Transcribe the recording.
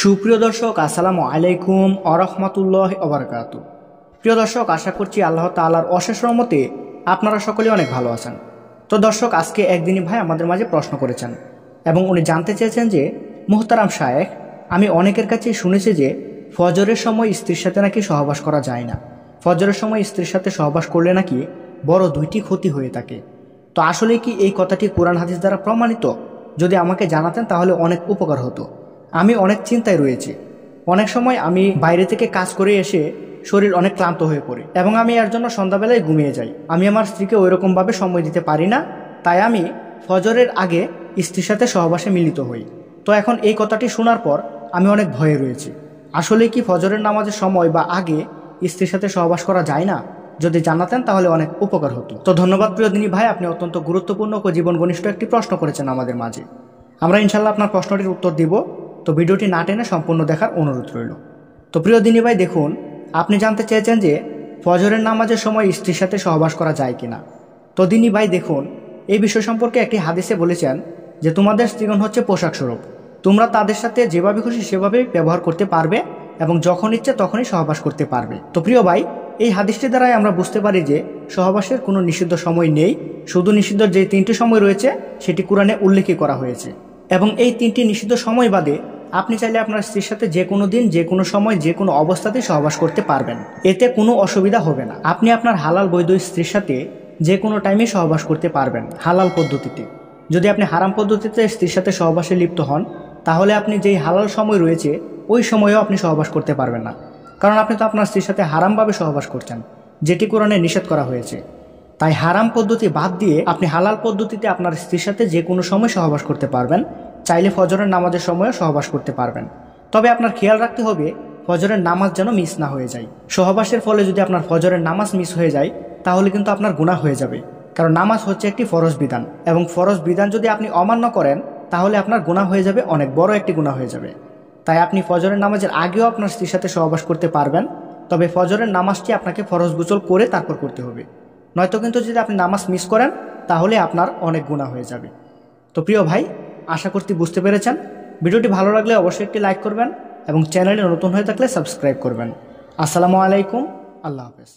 সুপ্রিয় দর্শক আসসালামু আলাইকুম আরহামতুল্লাহ অবরকাত প্রিয় দর্শক আশা করছি আল্লাহ তালার অশেষ রহমতে আপনারা সকলে অনেক ভালো আছেন তো দর্শক আজকে একদিনই ভাই আমাদের মাঝে প্রশ্ন করেছেন এবং উনি জানতে চেয়েছেন যে মোহতারাম শায়েখ আমি অনেকের কাছে শুনেছি যে ফজরের সময় স্ত্রীর সাথে নাকি সহবাস করা যায় না ফজরের সময় স্ত্রীর সাথে সহবাস করলে নাকি বড় দুইটি ক্ষতি হয়ে থাকে তো আসলে কি এই কথাটি কোরআন হাদিস দ্বারা প্রমাণিত যদি আমাকে জানাতেন তাহলে অনেক উপকার হতো আমি অনেক চিন্তায় রয়েছি অনেক সময় আমি বাইরে থেকে কাজ করে এসে শরীর অনেক ক্লান্ত হয়ে পড়ে এবং আমি এর জন্য সন্ধ্যাবেলায় ঘুমিয়ে যাই আমি আমার স্ত্রীকে ওই রকমভাবে সময় দিতে পারি না তাই আমি ফজরের আগে স্ত্রীর সাথে সহবাসে মিলিত হই তো এখন এই কথাটি শোনার পর আমি অনেক ভয়ে রয়েছি আসলে কি ফজরের নামাজের সময় বা আগে স্ত্রীর সাথে সহবাস করা যায় না যদি জানাতেন তাহলে অনেক উপকার হতো তো ধন্যবাদ দিনী ভাই আপনি অত্যন্ত গুরুত্বপূর্ণ ও জীবন ঘনিষ্ঠ একটি প্রশ্ন করেছেন আমাদের মাঝে আমরা ইনশাল্লাহ আপনার প্রশ্নটির উত্তর দিব তো ভিডিওটি না টেনে সম্পূর্ণ দেখার অনুরোধ রইল তো প্রিয় দিনী ভাই দেখুন আপনি জানতে চেয়েছেন যে ফজরের নামাজের সময় স্ত্রীর সাথে সহবাস করা যায় কিনা তো দিনী ভাই দেখুন এই বিষয় সম্পর্কে একটি হাদিসে বলেছেন যে তোমাদের স্ত্রীগণ হচ্ছে পোশাক স্বরূপ তোমরা তাদের সাথে যেভাবে খুশি সেভাবে ব্যবহার করতে পারবে এবং যখন ইচ্ছে তখনই সহবাস করতে পারবে তো প্রিয় ভাই এই হাদিসটি দ্বারাই আমরা বুঝতে পারি যে সহবাসের কোনো নিষিদ্ধ সময় নেই শুধু নিষিদ্ধ যে তিনটি সময় রয়েছে সেটি কোরআনে উল্লেখই করা হয়েছে এবং এই তিনটি নিষিদ্ধ সময় বাদে আপনি চাইলে আপনার স্ত্রীর সাথে যে কোনো দিন যে কোনো সময় যে কোনো অবস্থাতেই সহবাস করতে পারবেন এতে কোনো অসুবিধা হবে না আপনি আপনার হালাল বৈধ স্ত্রীর সাথে যে কোনো টাইমে সহবাস করতে পারবেন হালাল পদ্ধতিতে যদি আপনি হারাম পদ্ধতিতে স্ত্রীর সাথে সহবাসে লিপ্ত হন তাহলে আপনি যেই হালাল সময় রয়েছে ওই সময়েও আপনি সহবাস করতে পারবেন না কারণ আপনি তো আপনার স্ত্রীর সাথে হারামভাবে সহবাস করছেন যেটি কোরআনে নিষেধ করা হয়েছে তাই হারাম পদ্ধতি বাদ দিয়ে আপনি হালাল পদ্ধতিতে আপনার স্ত্রীর সাথে যে কোনো সময় সহবাস করতে পারবেন চাইলে ফজরের নামাজের সময়ও সহবাস করতে পারবেন তবে আপনার খেয়াল রাখতে হবে ফজরের নামাজ যেন মিস না হয়ে যায় সহবাসের ফলে যদি আপনার ফজরের নামাজ মিস হয়ে যায় তাহলে কিন্তু আপনার গুণা হয়ে যাবে কারণ নামাজ হচ্ছে একটি ফরজ বিধান এবং ফরজ বিধান যদি আপনি অমান্য করেন তাহলে আপনার গুণা হয়ে যাবে অনেক বড় একটি গুণা হয়ে যাবে তাই আপনি ফজরের নামাজের আগেও আপনার স্ত্রীর সাথে সহবাস করতে পারবেন তবে ফজরের নামাজটি আপনাকে ফরজ গুচল করে তারপর করতে হবে নয়তো কিন্তু যদি আপনি নামাজ মিস করেন তাহলে আপনার অনেক গুণা হয়ে যাবে তো প্রিয় ভাই আশা করতে বুঝতে পেরেছেন ভিডিওটি ভালো লাগলে অবশ্যই একটি লাইক করবেন এবং চ্যানেলে নতুন হয়ে থাকলে সাবস্ক্রাইব করবেন আসসালামু আলাইকুম আল্লাহ হাফেজ